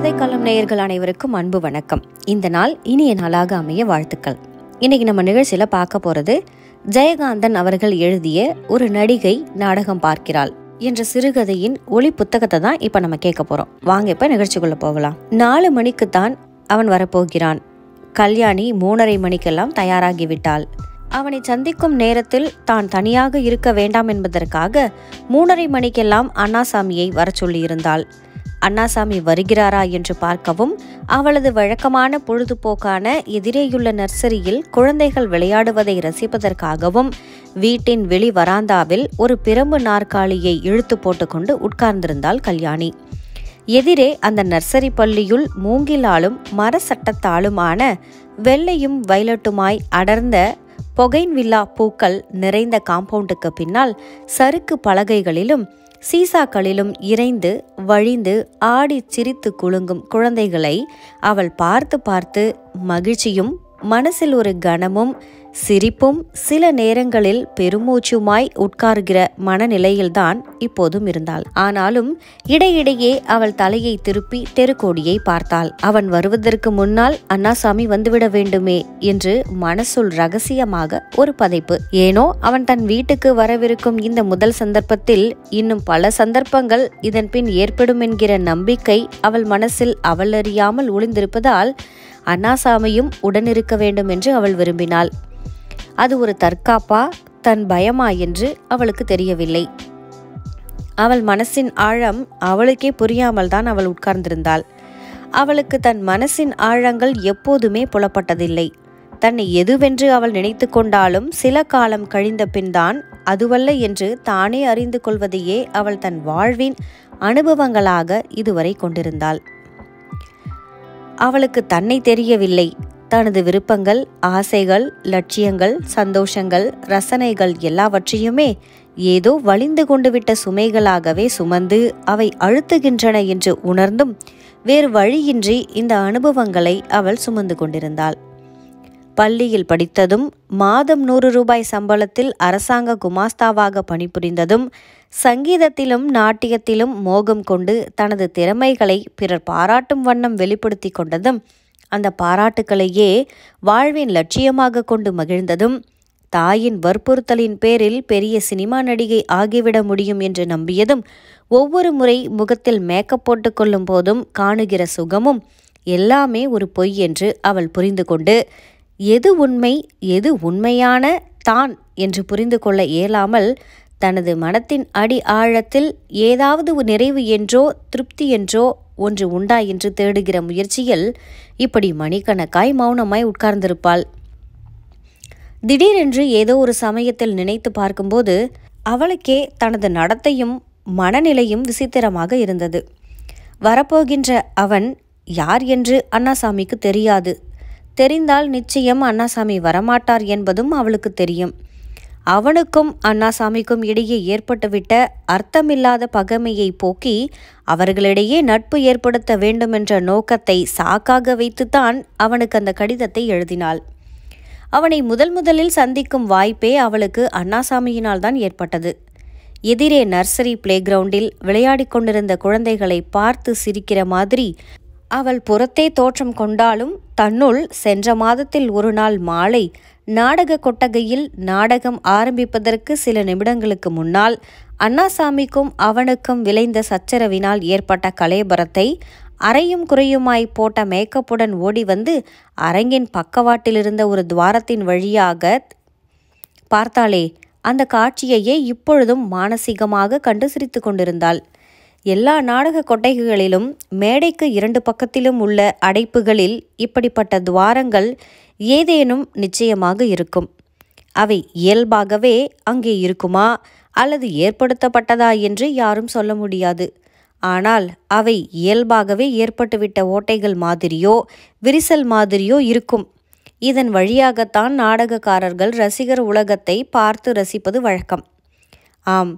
கதைக்களம் நேயர்கள் அனைவருக்கும் அன்பு வணக்கம் இந்த நாள் இனிய நாளாக அமைய வாழ்த்துக்கள் இன்னைக்கு நம்ம நிகழ்ச்சியில பார்க்க போறது ஜெயகாந்தன் அவர்கள் எழுதிய ஒரு நடிகை நாடகம் பார்க்கிறாள் என்ற சிறுகதையின் ஒளி புத்தகத்தை தான் இப்ப நம்ம கேட்க போறோம் வாங்க இப்ப நிகழ்ச்சிக்குள்ள போகலாம் நாலு மணிக்கு தான் அவன் வரப்போகிறான் கல்யாணி மூணரை மணிக்கெல்லாம் தயாராகிவிட்டாள் அவனை சந்திக்கும் நேரத்தில் தான் தனியாக இருக்க வேண்டாம் என்பதற்காக மூணரை மணிக்கெல்லாம் அண்ணாசாமியை வர சொல்லியிருந்தாள் அண்ணாசாமி வருகிறாரா என்று பார்க்கவும் அவளது வழக்கமான பொழுதுபோக்கான எதிரேயுள்ள நர்சரியில் குழந்தைகள் விளையாடுவதை ரசிப்பதற்காகவும் வீட்டின் வெளி வராந்தாவில் ஒரு பிரம்பு நாற்காலியை இழுத்து போட்டுக்கொண்டு உட்கார்ந்திருந்தாள் கல்யாணி எதிரே அந்த நர்சரி பள்ளியுள் மூங்கிலாலும் மர சட்டத்தாலுமான வெள்ளையும் வயலட்டுமாய் அடர்ந்த பொகைன்வில்லா பூக்கள் நிறைந்த காம்பவுண்டுக்கு பின்னால் சறுக்கு பலகைகளிலும் சீசாக்களிலும் இறைந்து வழிந்து ஆடி சிரித்து குலுங்கும் குழந்தைகளை அவள் பார்த்து பார்த்து மகிழ்ச்சியும் மனசில் ஒரு கனமும் சிரிப்பும் சில நேரங்களில் பெருமூச்சுமாய் உட்கார்கிற மனநிலையில்தான் இப்போதும் இருந்தாள் ஆனாலும் இடையிடையே அவள் தலையை திருப்பி தெருக்கோடியை பார்த்தாள் அவன் வருவதற்கு முன்னால் அண்ணாசாமி வந்துவிட வேண்டுமே என்று மனசுள் ரகசியமாக ஒரு பதைப்பு ஏனோ அவன் தன் வீட்டுக்கு வரவிருக்கும் இந்த முதல் சந்தர்ப்பத்தில் இன்னும் பல சந்தர்ப்பங்கள் இதன் பின் ஏற்படும் என்கிற நம்பிக்கை அவள் மனசில் அவளறியாமல் ஒளிந்திருப்பதால் அண்ணாசாமியும் உடனிருக்க வேண்டும் என்று அவள் விரும்பினாள் அது ஒரு தற்காப்பா தன் பயமா என்று அவளுக்கு தெரியவில்லை அவள் மனசின் ஆழம் அவளுக்கே புரியாமல் தான் அவள் உட்கார்ந்திருந்தாள் அவளுக்கு தன் மனசின் ஆழங்கள் எப்போதுமே புலப்பட்டதில்லை தன்னை எதுவென்று அவள் நினைத்து கொண்டாலும் சில காலம் கழிந்த பின்தான் அதுவல்ல என்று தானே அறிந்து கொள்வதையே அவள் தன் வாழ்வின் அனுபவங்களாக இதுவரை கொண்டிருந்தாள் அவளுக்கு தன்னை தெரியவில்லை தனது விருப்பங்கள் ஆசைகள் லட்சியங்கள் சந்தோஷங்கள் ரசனைகள் எல்லாவற்றையுமே ஏதோ வலிந்து கொண்டுவிட்ட சுமைகளாகவே சுமந்து அவை அழுத்துகின்றன என்று உணர்ந்தும் வேறு வழியின்றி இந்த அனுபவங்களை அவள் சுமந்து கொண்டிருந்தாள் பள்ளியில் படித்ததும் மாதம் நூறு ரூபாய் சம்பளத்தில் அரசாங்க குமாஸ்தாவாக பணிபுரிந்ததும் சங்கீதத்திலும் நாட்டியத்திலும் மோகம் கொண்டு தனது திறமைகளை பிறர் பாராட்டும் வண்ணம் வெளிப்படுத்தி கொண்டதும் அந்த பாராட்டுக்களையே வாழ்வின் லட்சியமாக கொண்டு மகிழ்ந்ததும் தாயின் வற்புறுத்தலின் பேரில் பெரிய சினிமா நடிகை ஆகிவிட முடியும் என்று நம்பியதும் ஒவ்வொரு முறை முகத்தில் மேக்கப் போட்டுக்கொள்ளும் கொள்ளும் போதும் காணுகிற சுகமும் எல்லாமே ஒரு பொய் என்று அவள் புரிந்து கொண்டு எது உண்மை எது உண்மையான தான் என்று புரிந்து கொள்ள இயலாமல் தனது மனத்தின் அடி ஆழத்தில் ஏதாவது நிறைவு என்றோ திருப்தி என்றோ ஒன்று உண்டா என்று தேடுகிற முயற்சியில் இப்படி மணிக்கணக்காய் மௌனமாய் உட்கார்ந்திருப்பாள் திடீரென்று ஏதோ ஒரு சமயத்தில் நினைத்து பார்க்கும்போது அவளுக்கே தனது நடத்தையும் மனநிலையும் விசித்திரமாக இருந்தது வரப்போகின்ற அவன் யார் என்று அண்ணாசாமிக்கு தெரியாது தெரிந்தால் நிச்சயம் அண்ணாசாமி வரமாட்டார் என்பதும் அவளுக்கு தெரியும் அவனுக்கும் அண்ணாசாமிக்கும் இடையே ஏற்பட்டுவிட்ட அர்த்தமில்லாத பகைமையை போக்கி அவர்களிடையே நட்பு ஏற்படுத்த வேண்டுமென்ற நோக்கத்தை சாக்காக வைத்துத்தான் அவனுக்கு அந்த கடிதத்தை எழுதினாள் அவனை முதல் முதலில் சந்திக்கும் வாய்ப்பே அவளுக்கு அண்ணாசாமியினால் தான் ஏற்பட்டது எதிரே நர்சரி பிளே கிரவுண்டில் விளையாடி கொண்டிருந்த குழந்தைகளை பார்த்து சிரிக்கிற மாதிரி அவள் புறத்தே தோற்றம் கொண்டாலும் தன்னுள் சென்ற மாதத்தில் ஒரு நாள் மாலை நாடக கொட்டகையில் நாடகம் ஆரம்பிப்பதற்கு சில நிமிடங்களுக்கு முன்னால் அண்ணாசாமிக்கும் அவனுக்கும் விளைந்த சச்சரவினால் ஏற்பட்ட கலைபரத்தை அறையும் குறையுமாய் போட்ட மேக்கப்புடன் ஓடி வந்து அரங்கின் பக்கவாட்டிலிருந்த ஒரு துவாரத்தின் வழியாக பார்த்தாளே அந்த காட்சியையே இப்பொழுதும் மானசீகமாக கண்டு சிரித்து கொண்டிருந்தாள் எல்லா நாடக கொட்டைகளிலும் மேடைக்கு இரண்டு பக்கத்திலும் உள்ள அடைப்புகளில் இப்படிப்பட்ட துவாரங்கள் ஏதேனும் நிச்சயமாக இருக்கும் அவை இயல்பாகவே அங்கே இருக்குமா அல்லது ஏற்படுத்தப்பட்டதா என்று யாரும் சொல்ல முடியாது ஆனால் அவை இயல்பாகவே ஏற்பட்டுவிட்ட ஓட்டைகள் மாதிரியோ விரிசல் மாதிரியோ இருக்கும் இதன் வழியாகத்தான் நாடகக்காரர்கள் ரசிகர் உலகத்தை பார்த்து ரசிப்பது வழக்கம் ஆம்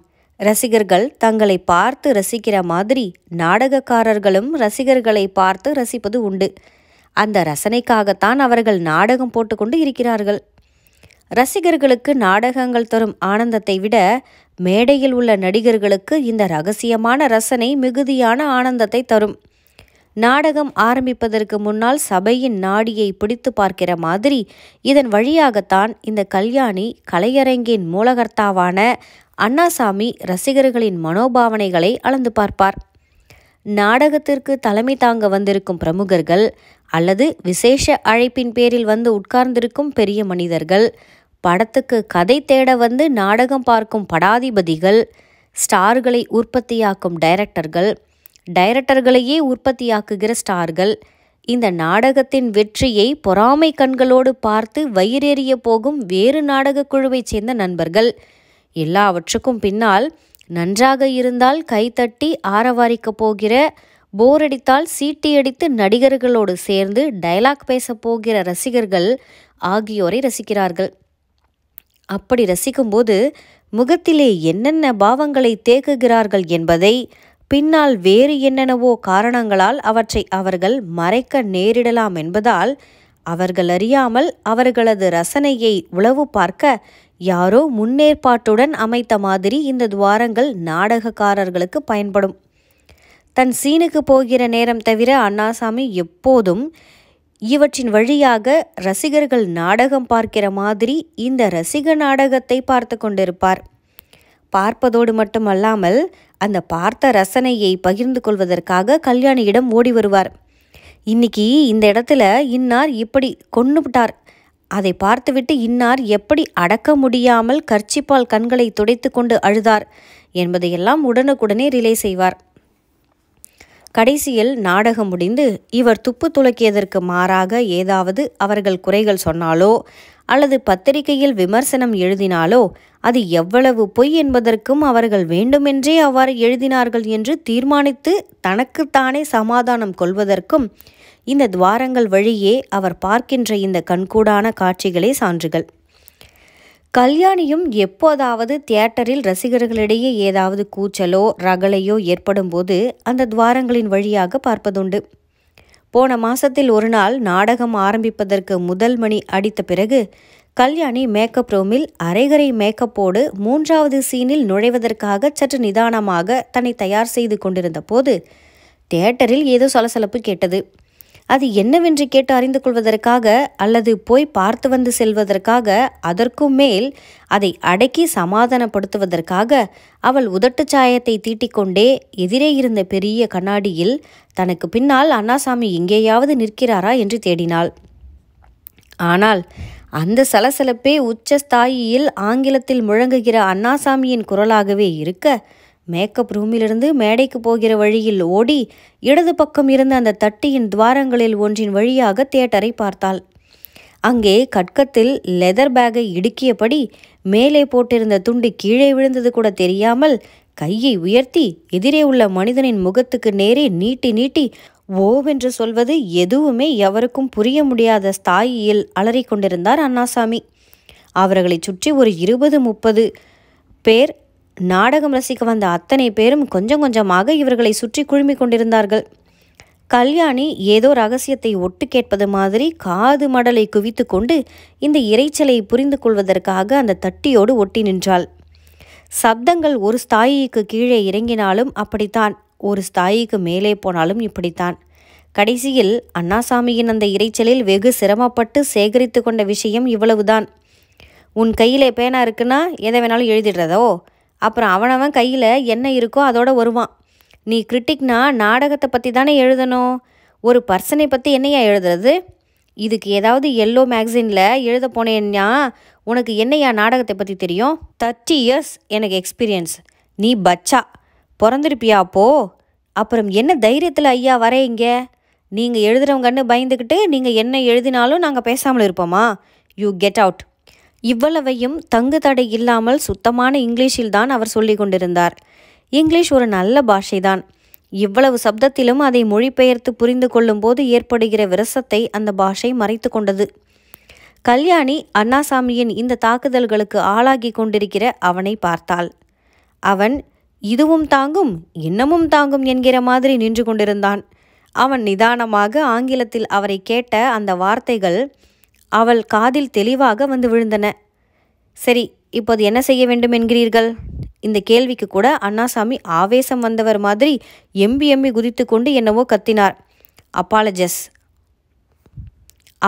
ரசிகர்கள் தங்களை பார்த்து ரசிக்கிற மாதிரி நாடகக்காரர்களும் ரசிகர்களை பார்த்து ரசிப்பது உண்டு அந்த ரசனைக்காகத்தான் அவர்கள் நாடகம் போட்டுக்கொண்டு இருக்கிறார்கள் ரசிகர்களுக்கு நாடகங்கள் தரும் ஆனந்தத்தை விட மேடையில் உள்ள நடிகர்களுக்கு இந்த ரகசியமான ரசனை மிகுதியான ஆனந்தத்தை தரும் நாடகம் ஆரம்பிப்பதற்கு முன்னால் சபையின் நாடியை பிடித்து பார்க்கிற மாதிரி இதன் வழியாகத்தான் இந்த கல்யாணி கலையரங்கின் மூலகர்த்தாவான அண்ணாசாமி ரசிகர்களின் மனோபாவனைகளை அளந்து பார்ப்பார் நாடகத்திற்கு தலைமை தாங்க வந்திருக்கும் பிரமுகர்கள் அல்லது விசேஷ அழைப்பின் பேரில் வந்து உட்கார்ந்திருக்கும் பெரிய மனிதர்கள் படத்துக்கு கதை தேட வந்து நாடகம் பார்க்கும் படாதிபதிகள் ஸ்டார்களை உற்பத்தியாக்கும் டைரக்டர்கள் டைரக்டர்களையே உற்பத்தியாக்குகிற ஸ்டார்கள் இந்த நாடகத்தின் வெற்றியை பொறாமை கண்களோடு பார்த்து வயிறேறிய போகும் வேறு நாடகக் குழுவைச் சேர்ந்த நண்பர்கள் எல்லாவற்றுக்கும் பின்னால் நன்றாக இருந்தால் கைத்தட்டி ஆரவாரிக்கப் போகிற அடித்தால் சீட்டி அடித்து நடிகர்களோடு சேர்ந்து டைலாக் பேசப் போகிற ரசிகர்கள் ஆகியோரை ரசிக்கிறார்கள் அப்படி ரசிக்கும்போது முகத்திலே என்னென்ன பாவங்களை தேக்குகிறார்கள் என்பதை பின்னால் வேறு என்னென்னவோ காரணங்களால் அவற்றை அவர்கள் மறைக்க நேரிடலாம் என்பதால் அவர்கள் அறியாமல் அவர்களது ரசனையை உளவு பார்க்க யாரோ முன்னேற்பாட்டுடன் அமைத்த மாதிரி இந்த துவாரங்கள் நாடகக்காரர்களுக்கு பயன்படும் தன் சீனுக்கு போகிற நேரம் தவிர அண்ணாசாமி எப்போதும் இவற்றின் வழியாக ரசிகர்கள் நாடகம் பார்க்கிற மாதிரி இந்த ரசிக நாடகத்தை பார்த்து கொண்டிருப்பார் பார்ப்பதோடு மட்டுமல்லாமல் அந்த பார்த்த ரசனையை பகிர்ந்து கொள்வதற்காக கல்யாணியிடம் ஓடி வருவார் இன்னைக்கு இந்த இடத்துல இன்னார் இப்படி கொன்னுவிட்டார் அதை பார்த்துவிட்டு இன்னார் எப்படி அடக்க முடியாமல் கர்ச்சிப்பால் கண்களை துடைத்து கொண்டு அழுதார் என்பதையெல்லாம் உடனுக்குடனே ரிலே செய்வார் கடைசியில் நாடகம் முடிந்து இவர் துப்பு துளக்கியதற்கு மாறாக ஏதாவது அவர்கள் குறைகள் சொன்னாலோ அல்லது பத்திரிகையில் விமர்சனம் எழுதினாலோ அது எவ்வளவு பொய் என்பதற்கும் அவர்கள் வேண்டுமென்றே அவ்வாறு எழுதினார்கள் என்று தீர்மானித்து தனக்குத்தானே சமாதானம் கொள்வதற்கும் இந்த துவாரங்கள் வழியே அவர் பார்க்கின்ற இந்த கண்கூடான காட்சிகளே சான்றுகள் கல்யாணியும் எப்போதாவது தியேட்டரில் ரசிகர்களிடையே ஏதாவது கூச்சலோ ரகளையோ ஏற்படும் போது அந்த துவாரங்களின் வழியாக பார்ப்பதுண்டு போன மாசத்தில் ஒரு நாள் நாடகம் ஆரம்பிப்பதற்கு முதல் மணி அடித்த பிறகு கல்யாணி மேக்கப் ரூமில் அரைகரை மேக்கப்போடு மூன்றாவது சீனில் நுழைவதற்காக சற்று நிதானமாக தன்னை தயார் செய்து கொண்டிருந்த போது தியேட்டரில் ஏதோ சலசலப்பு கேட்டது அது என்னவென்று கேட்டு அறிந்து கொள்வதற்காக அல்லது போய் பார்த்து வந்து செல்வதற்காக அதற்கும் மேல் அதை அடக்கி சமாதானப்படுத்துவதற்காக அவள் உதட்டுச் சாயத்தை தீட்டிக்கொண்டே எதிரே இருந்த பெரிய கண்ணாடியில் தனக்கு பின்னால் அண்ணாசாமி எங்கேயாவது நிற்கிறாரா என்று தேடினாள் ஆனால் அந்த சலசலப்பே உச்சஸ்தாயியில் ஆங்கிலத்தில் முழங்குகிற அண்ணாசாமியின் குரலாகவே இருக்க மேக்கப் ரூமிலிருந்து மேடைக்கு போகிற வழியில் ஓடி இடது பக்கம் இருந்த அந்த தட்டியின் துவாரங்களில் ஒன்றின் வழியாக தியேட்டரை பார்த்தாள் அங்கே கட்கத்தில் லெதர் பேக்கை இடுக்கியபடி மேலே போட்டிருந்த துண்டு கீழே விழுந்தது கூட தெரியாமல் கையை உயர்த்தி எதிரே உள்ள மனிதனின் முகத்துக்கு நேரே நீட்டி நீட்டி ஓவென்று சொல்வது எதுவுமே எவருக்கும் புரிய முடியாத ஸ்தாயியில் அலறிக்கொண்டிருந்தார் அண்ணாசாமி அவர்களை சுற்றி ஒரு இருபது முப்பது பேர் நாடகம் ரசிக்க வந்த அத்தனை பேரும் கொஞ்சம் கொஞ்சமாக இவர்களை சுற்றி குழுமிக் கொண்டிருந்தார்கள் கல்யாணி ஏதோ ரகசியத்தை ஒட்டு கேட்பது மாதிரி காது மடலை குவித்து கொண்டு இந்த இறைச்சலை புரிந்து கொள்வதற்காக அந்த தட்டியோடு ஒட்டி நின்றாள் சப்தங்கள் ஒரு ஸ்தாயிக்கு கீழே இறங்கினாலும் அப்படித்தான் ஒரு ஸ்தாயிக்கு மேலே போனாலும் இப்படித்தான் கடைசியில் அண்ணாசாமியின் அந்த இறைச்சலில் வெகு சிரமப்பட்டு சேகரித்து கொண்ட விஷயம் இவ்வளவுதான் உன் கையில் பேனா இருக்குன்னா எதை வேணாலும் எழுதிடுறதோ அப்புறம் அவனவன் கையில் என்ன இருக்கோ அதோட வருவான் நீ கிரிட்டிக்னா நாடகத்தை பற்றி தானே எழுதணும் ஒரு பர்சனை பற்றி என்னையா எழுதுறது இதுக்கு ஏதாவது எல்லோ மேக்சினில் எழுத போனேன்னா உனக்கு என்னையா நாடகத்தை பற்றி தெரியும் தேர்ட்டி இயர்ஸ் எனக்கு எக்ஸ்பீரியன்ஸ் நீ பச்சா பிறந்திருப்பியா அப்போ அப்புறம் என்ன தைரியத்தில் ஐயா வர இங்கே நீங்கள் எழுதுகிறவங்கன்னு பயந்துக்கிட்டு நீங்கள் என்ன எழுதினாலும் நாங்கள் பேசாமல் இருப்போமா யூ கெட் அவுட் இவ்வளவையும் தங்கு தடை இல்லாமல் சுத்தமான இங்கிலீஷில் தான் அவர் சொல்லி கொண்டிருந்தார் இங்கிலீஷ் ஒரு நல்ல பாஷைதான் இவ்வளவு சப்தத்திலும் அதை மொழிபெயர்த்து புரிந்து கொள்ளும்போது ஏற்படுகிற விரசத்தை அந்த பாஷை மறைத்து கொண்டது கல்யாணி அண்ணாசாமியின் இந்த தாக்குதல்களுக்கு ஆளாகி கொண்டிருக்கிற அவனை பார்த்தாள் அவன் இதுவும் தாங்கும் இன்னமும் தாங்கும் என்கிற மாதிரி நின்று கொண்டிருந்தான் அவன் நிதானமாக ஆங்கிலத்தில் அவரை கேட்ட அந்த வார்த்தைகள் அவள் காதில் தெளிவாக வந்து விழுந்தன சரி இப்போது என்ன செய்ய வேண்டும் என்கிறீர்கள் இந்த கேள்விக்கு கூட அண்ணாசாமி ஆவேசம் வந்தவர் மாதிரி எம்பி எம்பி குதித்து கொண்டு என்னவோ கத்தினார் அப்பாலஜஸ்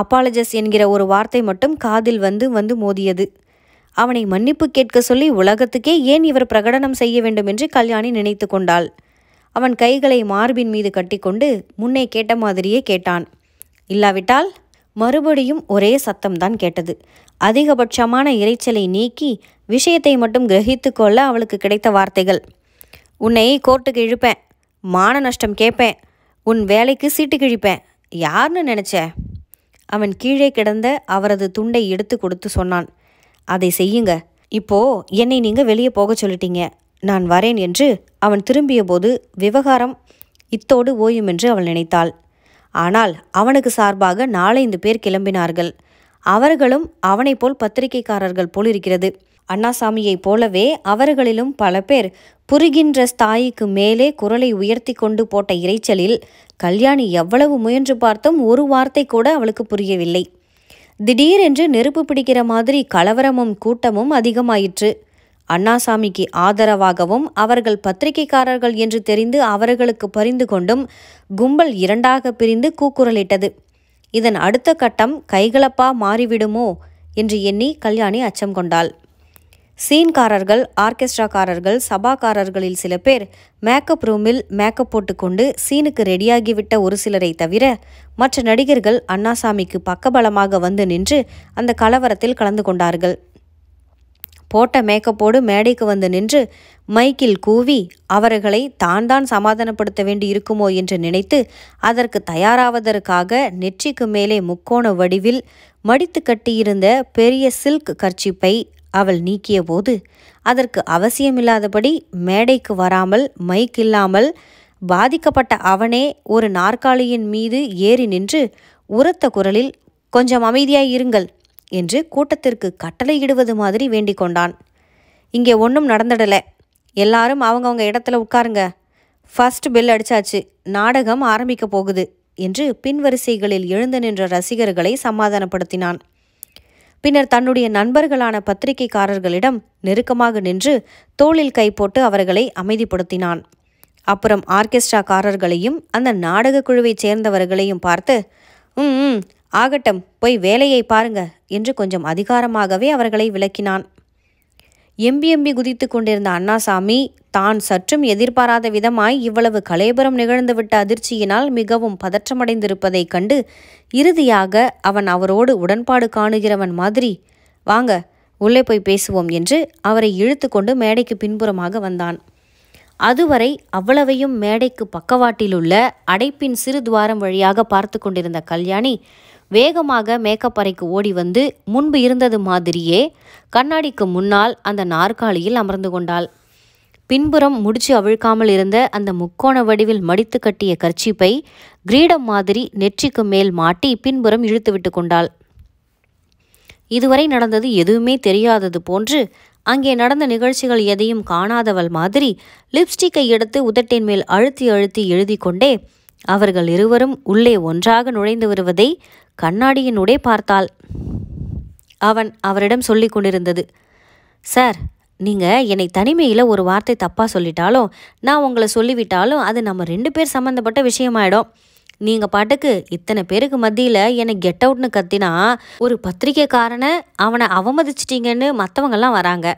அப்பாலஜஸ் என்கிற ஒரு வார்த்தை மட்டும் காதில் வந்து வந்து மோதியது அவனை மன்னிப்பு கேட்க சொல்லி உலகத்துக்கே ஏன் இவர் பிரகடனம் செய்ய வேண்டும் என்று கல்யாணி நினைத்து கொண்டாள் அவன் கைகளை மார்பின் மீது கட்டிக்கொண்டு முன்னே கேட்ட மாதிரியே கேட்டான் இல்லாவிட்டால் மறுபடியும் ஒரே சத்தம்தான் கேட்டது அதிகபட்சமான இறைச்சலை நீக்கி விஷயத்தை மட்டும் கிரகித்து கொள்ள அவளுக்கு கிடைத்த வார்த்தைகள் உன்னை கோர்ட்டுக்கு இழுப்பேன் மான நஷ்டம் கேட்பேன் உன் வேலைக்கு சீட்டு கிழிப்பேன் யார்னு நினச்ச அவன் கீழே கிடந்த அவரது துண்டை எடுத்து கொடுத்து சொன்னான் அதை செய்யுங்க இப்போ என்னை நீங்கள் வெளியே போக சொல்லிட்டீங்க நான் வரேன் என்று அவன் திரும்பிய போது விவகாரம் இத்தோடு ஓயும் என்று அவள் நினைத்தாள் ஆனால் அவனுக்கு சார்பாக நாலந்து பேர் கிளம்பினார்கள் அவர்களும் அவனைப் போல் பத்திரிகைக்காரர்கள் போல் இருக்கிறது அண்ணாசாமியைப் போலவே அவர்களிலும் பல பேர் புரிகின்ற ஸ்தாயிக்கு மேலே குரலை உயர்த்தி கொண்டு போட்ட இறைச்சலில் கல்யாணி எவ்வளவு முயன்று பார்த்தும் ஒரு வார்த்தை கூட அவளுக்கு புரியவில்லை திடீரென்று நெருப்பு பிடிக்கிற மாதிரி கலவரமும் கூட்டமும் அதிகமாயிற்று அண்ணாசாமிக்கு ஆதரவாகவும் அவர்கள் பத்திரிகைக்காரர்கள் என்று தெரிந்து அவர்களுக்கு பரிந்து கொண்டும் கும்பல் இரண்டாக பிரிந்து கூக்குரலிட்டது இதன் அடுத்த கட்டம் கைகலப்பா மாறிவிடுமோ என்று எண்ணி கல்யாணி அச்சம் கொண்டாள் சீன்காரர்கள் ஆர்கெஸ்ட்ராக்காரர்கள் சபாக்காரர்களில் சில பேர் மேக்கப் ரூமில் மேக்கப் போட்டுக்கொண்டு சீனுக்கு ரெடியாகிவிட்ட ஒரு சிலரை தவிர மற்ற நடிகர்கள் அண்ணாசாமிக்கு பக்கபலமாக வந்து நின்று அந்த கலவரத்தில் கலந்து கொண்டார்கள் போட்ட மேக்கப்போடு மேடைக்கு வந்து நின்று மைக்கில் கூவி அவர்களை தான் தான் சமாதானப்படுத்த வேண்டி இருக்குமோ என்று நினைத்து அதற்கு தயாராவதற்காக நெற்றிக்கு மேலே முக்கோண வடிவில் மடித்து கட்டியிருந்த பெரிய சில்க் கர்ச்சிப்பை அவள் நீக்கிய போது அதற்கு அவசியமில்லாதபடி மேடைக்கு வராமல் மைக் இல்லாமல் பாதிக்கப்பட்ட அவனே ஒரு நாற்காலியின் மீது ஏறி நின்று உரத்த குரலில் கொஞ்சம் அமைதியாய் இருங்கள் என்று கூட்டத்திற்கு கட்டளையிடுவது மாதிரி வேண்டிக் கொண்டான் இங்கே ஒன்றும் நடந்துடல எல்லாரும் அவங்கவுங்க இடத்துல உட்காருங்க ஃபர்ஸ்ட் பெல் அடிச்சாச்சு நாடகம் ஆரம்பிக்க போகுது என்று பின்வரிசைகளில் எழுந்து நின்ற ரசிகர்களை சமாதானப்படுத்தினான் பின்னர் தன்னுடைய நண்பர்களான பத்திரிகைக்காரர்களிடம் நெருக்கமாக நின்று தோளில் கை போட்டு அவர்களை அமைதிப்படுத்தினான் அப்புறம் ஆர்கெஸ்ட்ராக்காரர்களையும் அந்த நாடக குழுவைச் சேர்ந்தவர்களையும் பார்த்து ம் ஆகட்டம் போய் வேலையை பாருங்க என்று கொஞ்சம் அதிகாரமாகவே அவர்களை விளக்கினான் எம்பி எம்பி குதித்து கொண்டிருந்த அண்ணாசாமி தான் சற்றும் எதிர்பாராத விதமாய் இவ்வளவு கலேபரம் நிகழ்ந்துவிட்ட அதிர்ச்சியினால் மிகவும் பதற்றமடைந்திருப்பதைக் கண்டு இறுதியாக அவன் அவரோடு உடன்பாடு காணுகிறவன் மாதிரி வாங்க உள்ளே போய் பேசுவோம் என்று அவரை இழுத்து கொண்டு மேடைக்கு பின்புறமாக வந்தான் அதுவரை அவ்வளவையும் மேடைக்கு பக்கவாட்டிலுள்ள அடைப்பின் சிறு துவாரம் வழியாக பார்த்து கொண்டிருந்த கல்யாணி வேகமாக மேக்கப் அறைக்கு ஓடி வந்து முன்பு இருந்தது மாதிரியே கண்ணாடிக்கு முன்னால் அந்த நாற்காலியில் அமர்ந்து கொண்டாள் பின்புறம் முடிச்சு அவிழ்க்காமல் இருந்த அந்த முக்கோண வடிவில் மடித்து கட்டிய கர்ச்சிப்பை கிரீடம் மாதிரி நெற்றிக்கு மேல் மாட்டி பின்புறம் இழுத்து விட்டு கொண்டாள் இதுவரை நடந்தது எதுவுமே தெரியாதது போன்று அங்கே நடந்த நிகழ்ச்சிகள் எதையும் காணாதவள் மாதிரி லிப்ஸ்டிக்கை எடுத்து உதட்டின் மேல் அழுத்தி அழுத்தி எழுதி கொண்டே அவர்கள் இருவரும் உள்ளே ஒன்றாக நுழைந்து வருவதை கண்ணாடியினுடைய பார்த்தாள் அவன் அவரிடம் சொல்லி கொண்டிருந்தது சார் நீங்கள் என்னை தனிமையில் ஒரு வார்த்தை தப்பாக சொல்லிட்டாலும் நான் உங்களை சொல்லிவிட்டாலும் அது நம்ம ரெண்டு பேர் சம்மந்தப்பட்ட விஷயமாயிடும் நீங்கள் பாட்டுக்கு இத்தனை பேருக்கு மத்தியில் என்னை கெட் அவுட்னு கத்தினா ஒரு பத்திரிக்கைக்காரனை அவனை அவமதிச்சிட்டிங்கன்னு மற்றவங்கெல்லாம் வராங்க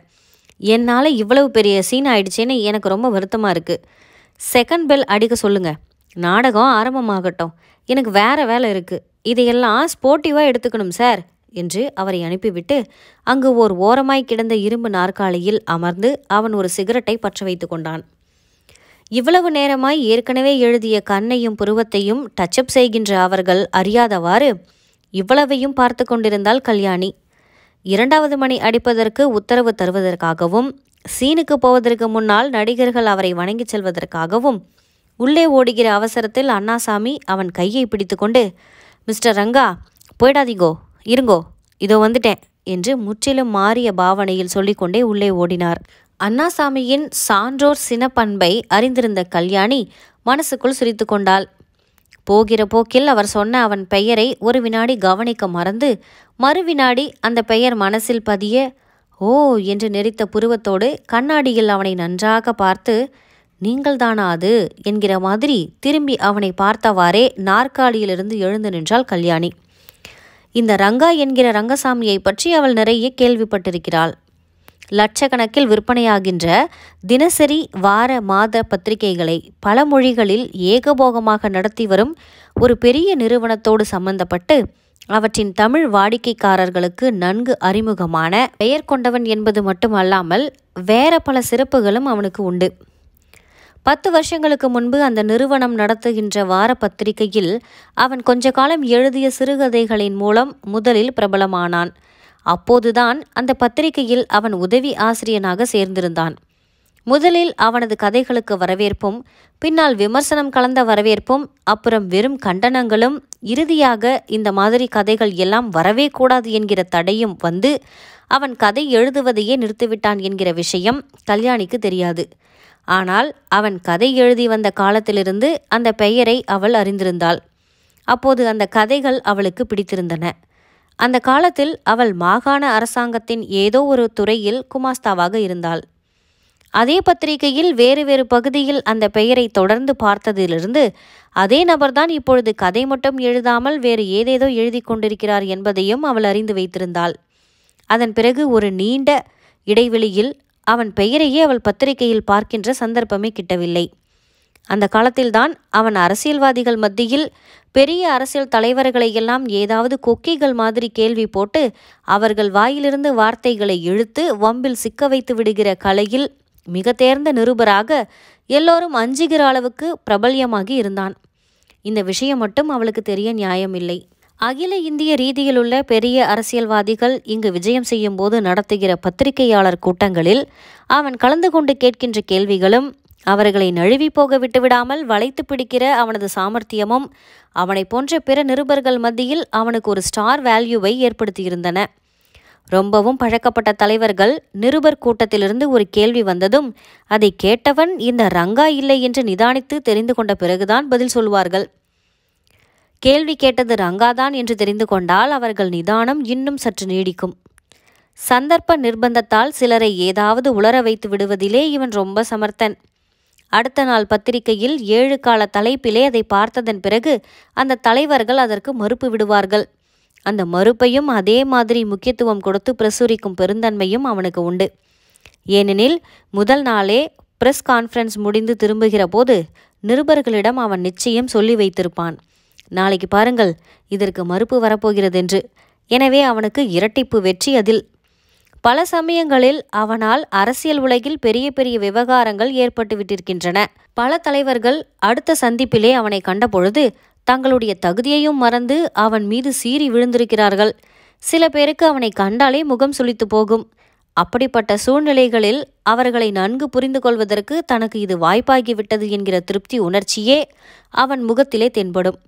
என்னால் இவ்வளவு பெரிய சீன் ஆயிடுச்சேன்னு எனக்கு ரொம்ப வருத்தமாக இருக்குது செகண்ட் பெல் அடிக்க சொல்லுங்கள் நாடகம் ஆரம்பமாகட்டும் எனக்கு வேற வேலை இருக்குது இதையெல்லாம் ஸ்போர்ட்டிவாக எடுத்துக்கணும் சார் என்று அவரை அனுப்பிவிட்டு அங்கு ஓர் ஓரமாய் கிடந்த இரும்பு நாற்காலியில் அமர்ந்து அவன் ஒரு சிகரெட்டை பற்ற வைத்து கொண்டான் இவ்வளவு நேரமாய் ஏற்கனவே எழுதிய கண்ணையும் புருவத்தையும் டச்சப் செய்கின்ற அவர்கள் அறியாதவாறு இவ்வளவையும் பார்த்து கொண்டிருந்தால் கல்யாணி இரண்டாவது மணி அடிப்பதற்கு உத்தரவு தருவதற்காகவும் சீனுக்கு போவதற்கு முன்னால் நடிகர்கள் அவரை வணங்கிச் செல்வதற்காகவும் உள்ளே ஓடுகிற அவசரத்தில் அண்ணாசாமி அவன் கையை பிடித்துக்கொண்டு மிஸ்டர் ரங்கா போயிடாதீங்கோ இருங்கோ இதோ வந்துட்டேன் என்று முற்றிலும் மாறிய பாவனையில் சொல்லிக்கொண்டே உள்ளே ஓடினார் அண்ணாசாமியின் சான்றோர் சினப்பண்பை அறிந்திருந்த கல்யாணி மனசுக்குள் சிரித்து கொண்டாள் போகிற போக்கில் அவர் சொன்ன அவன் பெயரை ஒரு வினாடி கவனிக்க மறந்து மறு வினாடி அந்த பெயர் மனசில் பதிய ஓ என்று நெறித்த புருவத்தோடு கண்ணாடியில் அவனை நன்றாக பார்த்து நீங்கள்தானா அது என்கிற மாதிரி திரும்பி அவனை பார்த்தவாறே நாற்காலியிலிருந்து எழுந்து நின்றாள் கல்யாணி இந்த ரங்கா என்கிற ரங்கசாமியை பற்றி அவள் நிறைய கேள்விப்பட்டிருக்கிறாள் லட்சக்கணக்கில் விற்பனையாகின்ற தினசரி வார மாத பத்திரிகைகளை பல மொழிகளில் ஏகபோகமாக நடத்தி வரும் ஒரு பெரிய நிறுவனத்தோடு சம்பந்தப்பட்டு அவற்றின் தமிழ் வாடிக்கைக்காரர்களுக்கு நன்கு அறிமுகமான பெயர் கொண்டவன் என்பது மட்டுமல்லாமல் வேற பல சிறப்புகளும் அவனுக்கு உண்டு பத்து வருஷங்களுக்கு முன்பு அந்த நிறுவனம் நடத்துகின்ற வார பத்திரிகையில் அவன் கொஞ்ச காலம் எழுதிய சிறுகதைகளின் மூலம் முதலில் பிரபலமானான் அப்போதுதான் அந்த பத்திரிகையில் அவன் உதவி ஆசிரியனாக சேர்ந்திருந்தான் முதலில் அவனது கதைகளுக்கு வரவேற்பும் பின்னால் விமர்சனம் கலந்த வரவேற்பும் அப்புறம் வெறும் கண்டனங்களும் இறுதியாக இந்த மாதிரி கதைகள் எல்லாம் வரவே கூடாது என்கிற தடையும் வந்து அவன் கதை எழுதுவதையே நிறுத்திவிட்டான் என்கிற விஷயம் கல்யாணிக்கு தெரியாது ஆனால் அவன் கதை எழுதி வந்த காலத்திலிருந்து அந்த பெயரை அவள் அறிந்திருந்தாள் அப்போது அந்த கதைகள் அவளுக்கு பிடித்திருந்தன அந்த காலத்தில் அவள் மாகாண அரசாங்கத்தின் ஏதோ ஒரு துறையில் குமாஸ்தாவாக இருந்தாள் அதே பத்திரிகையில் வேறு வேறு பகுதியில் அந்த பெயரை தொடர்ந்து பார்த்ததிலிருந்து அதே நபர்தான் இப்பொழுது கதை மட்டும் எழுதாமல் வேறு ஏதேதோ எழுதி கொண்டிருக்கிறார் என்பதையும் அவள் அறிந்து வைத்திருந்தாள் அதன் பிறகு ஒரு நீண்ட இடைவெளியில் அவன் பெயரையே அவள் பத்திரிகையில் பார்க்கின்ற சந்தர்ப்பமே கிட்டவில்லை அந்த காலத்தில்தான் அவன் அரசியல்வாதிகள் மத்தியில் பெரிய அரசியல் தலைவர்களை எல்லாம் ஏதாவது கொக்கிகள் மாதிரி கேள்வி போட்டு அவர்கள் வாயிலிருந்து வார்த்தைகளை இழுத்து வம்பில் சிக்க வைத்து விடுகிற கலையில் மிக தேர்ந்த நிருபராக எல்லோரும் அஞ்சுகிற அளவுக்கு பிரபல்யமாகி இருந்தான் இந்த விஷயம் மட்டும் அவளுக்கு தெரிய நியாயமில்லை அகில இந்திய ரீதியில் உள்ள பெரிய அரசியல்வாதிகள் இங்கு விஜயம் செய்யும் போது நடத்துகிற பத்திரிகையாளர் கூட்டங்களில் அவன் கலந்து கொண்டு கேட்கின்ற கேள்விகளும் அவர்களை நழுவி போக விட்டுவிடாமல் வளைத்து பிடிக்கிற அவனது சாமர்த்தியமும் அவனை போன்ற பிற நிருபர்கள் மத்தியில் அவனுக்கு ஒரு ஸ்டார் வேல்யூவை ஏற்படுத்தியிருந்தன ரொம்பவும் பழக்கப்பட்ட தலைவர்கள் நிருபர் கூட்டத்திலிருந்து ஒரு கேள்வி வந்ததும் அதை கேட்டவன் இந்த ரங்கா இல்லை என்று நிதானித்து தெரிந்து கொண்ட பிறகுதான் பதில் சொல்வார்கள் கேள்வி கேட்டது ரங்காதான் என்று தெரிந்து கொண்டால் அவர்கள் நிதானம் இன்னும் சற்று நீடிக்கும் சந்தர்ப்ப நிர்பந்தத்தால் சிலரை ஏதாவது உளர வைத்து விடுவதிலே இவன் ரொம்ப சமர்த்தன் அடுத்த நாள் பத்திரிகையில் ஏழு கால தலைப்பிலே அதை பார்த்ததன் பிறகு அந்த தலைவர்கள் அதற்கு மறுப்பு விடுவார்கள் அந்த மறுப்பையும் அதே மாதிரி முக்கியத்துவம் கொடுத்து பிரசுரிக்கும் பெருந்தன்மையும் அவனுக்கு உண்டு ஏனெனில் முதல் நாளே பிரஸ் கான்ஃபரன்ஸ் முடிந்து திரும்புகிற போது நிருபர்களிடம் அவன் நிச்சயம் சொல்லி வைத்திருப்பான் நாளைக்கு பாருங்கள் இதற்கு மறுப்பு வரப்போகிறதென்று எனவே அவனுக்கு இரட்டிப்பு வெற்றி அதில் பல சமயங்களில் அவனால் அரசியல் உலகில் பெரிய பெரிய விவகாரங்கள் ஏற்பட்டுவிட்டிருக்கின்றன பல தலைவர்கள் அடுத்த சந்திப்பிலே அவனை கண்டபொழுது தங்களுடைய தகுதியையும் மறந்து அவன் மீது சீறி விழுந்திருக்கிறார்கள் சில பேருக்கு அவனை கண்டாலே முகம் சுளித்து போகும் அப்படிப்பட்ட சூழ்நிலைகளில் அவர்களை நன்கு புரிந்து கொள்வதற்கு தனக்கு இது வாய்ப்பாகிவிட்டது என்கிற திருப்தி உணர்ச்சியே அவன் முகத்திலே தென்படும்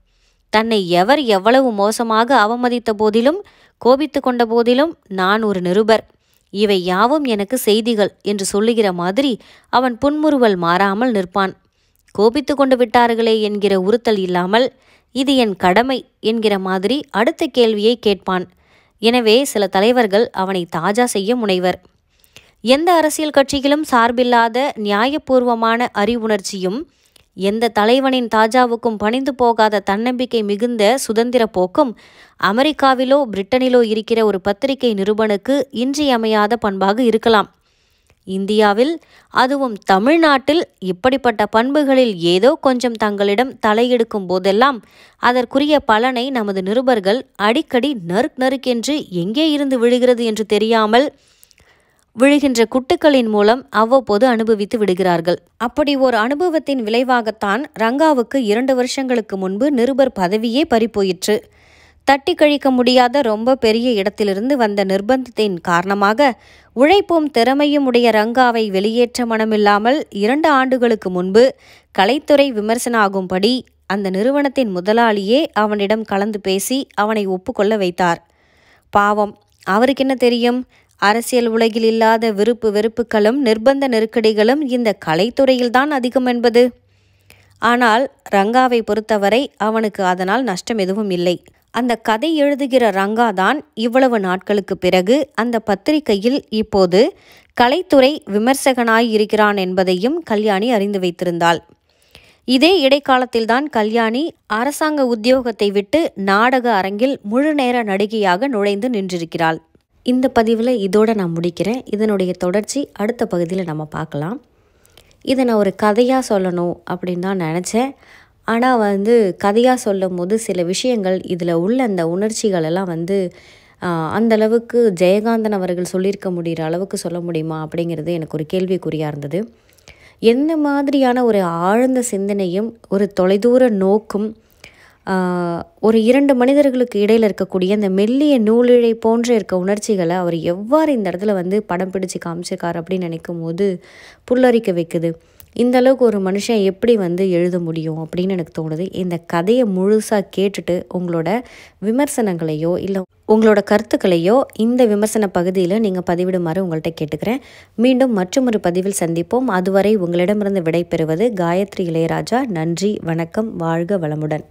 தன்னை எவர் எவ்வளவு மோசமாக அவமதித்த போதிலும் கோபித்து கொண்ட போதிலும் நான் ஒரு நிருபர் இவை யாவும் எனக்கு செய்திகள் என்று சொல்லுகிற மாதிரி அவன் புன்முறுவல் மாறாமல் நிற்பான் கோபித்து கொண்டு விட்டார்களே என்கிற உறுத்தல் இல்லாமல் இது என் கடமை என்கிற மாதிரி அடுத்த கேள்வியை கேட்பான் எனவே சில தலைவர்கள் அவனை தாஜா செய்ய முனைவர் எந்த அரசியல் கட்சிகளும் சார்பில்லாத நியாயபூர்வமான அறிவுணர்ச்சியும் எந்த தலைவனின் தாஜாவுக்கும் பணிந்து போகாத தன்னம்பிக்கை மிகுந்த சுதந்திர போக்கும் அமெரிக்காவிலோ பிரிட்டனிலோ இருக்கிற ஒரு பத்திரிகை நிருபனுக்கு இன்றியமையாத பண்பாக இருக்கலாம் இந்தியாவில் அதுவும் தமிழ்நாட்டில் இப்படிப்பட்ட பண்புகளில் ஏதோ கொஞ்சம் தங்களிடம் தலையெடுக்கும் போதெல்லாம் அதற்குரிய பலனை நமது நிருபர்கள் அடிக்கடி நறுக் நறுக்கென்று எங்கே இருந்து விழுகிறது என்று தெரியாமல் விழுகின்ற குட்டுக்களின் மூலம் அவ்வப்போது அனுபவித்து விடுகிறார்கள் அப்படி ஒரு அனுபவத்தின் விளைவாகத்தான் ரங்காவுக்கு இரண்டு வருஷங்களுக்கு முன்பு நிருபர் பதவியே பறிப்போயிற்று தட்டி கழிக்க முடியாத ரொம்ப பெரிய இடத்திலிருந்து வந்த நிர்பந்தத்தின் காரணமாக உழைப்பும் திறமையும் உடைய ரங்காவை வெளியேற்ற மனமில்லாமல் இரண்டு ஆண்டுகளுக்கு முன்பு கலைத்துறை விமர்சனாகும்படி அந்த நிறுவனத்தின் முதலாளியே அவனிடம் கலந்து பேசி அவனை ஒப்புக்கொள்ள வைத்தார் பாவம் அவருக்கு என்ன தெரியும் அரசியல் உலகில் இல்லாத விருப்பு வெறுப்புகளும் நிர்பந்த நெருக்கடிகளும் இந்த கலைத்துறையில்தான் அதிகம் என்பது ஆனால் ரங்காவை பொறுத்தவரை அவனுக்கு அதனால் நஷ்டம் எதுவும் இல்லை அந்த கதை எழுதுகிற ரங்கா தான் இவ்வளவு நாட்களுக்கு பிறகு அந்த பத்திரிகையில் இப்போது கலைத்துறை விமர்சகனாயிருக்கிறான் என்பதையும் கல்யாணி அறிந்து வைத்திருந்தாள் இதே இடைக்காலத்தில்தான் கல்யாணி அரசாங்க உத்தியோகத்தை விட்டு நாடக அரங்கில் முழுநேர நடிகையாக நுழைந்து நின்றிருக்கிறாள் இந்த பதிவில் இதோடு நான் முடிக்கிறேன் இதனுடைய தொடர்ச்சி அடுத்த பகுதியில் நம்ம பார்க்கலாம் இதை நான் ஒரு கதையாக சொல்லணும் அப்படின்னு தான் நினச்சேன் ஆனால் வந்து கதையாக சொல்லும் போது சில விஷயங்கள் இதில் உள்ள அந்த உணர்ச்சிகளெல்லாம் வந்து அந்தளவுக்கு ஜெயகாந்தன் அவர்கள் சொல்லியிருக்க முடிகிற அளவுக்கு சொல்ல முடியுமா அப்படிங்கிறது எனக்கு ஒரு கேள்விக்குறியாக இருந்தது என்ன மாதிரியான ஒரு ஆழ்ந்த சிந்தனையும் ஒரு தொலைதூர நோக்கும் ஒரு இரண்டு மனிதர்களுக்கு இடையில் இருக்கக்கூடிய அந்த மெல்லிய நூலிழை போன்ற இருக்க உணர்ச்சிகளை அவர் எவ்வாறு இந்த இடத்துல வந்து படம் பிடிச்சு காமிச்சிருக்கார் அப்படின்னு நினைக்கும் போது புல்லரிக்க வைக்குது இந்த அளவுக்கு ஒரு மனுஷன் எப்படி வந்து எழுத முடியும் அப்படின்னு எனக்கு தோணுது இந்த கதையை முழுசாக கேட்டுட்டு உங்களோட விமர்சனங்களையோ இல்லை உங்களோட கருத்துக்களையோ இந்த விமர்சன பகுதியில் நீங்கள் பதிவிடுமாறு உங்கள்கிட்ட கேட்டுக்கிறேன் மீண்டும் மற்றும் ஒரு பதிவில் சந்திப்போம் அதுவரை உங்களிடமிருந்து விடைபெறுவது காயத்ரி இளையராஜா நன்றி வணக்கம் வாழ்க வளமுடன்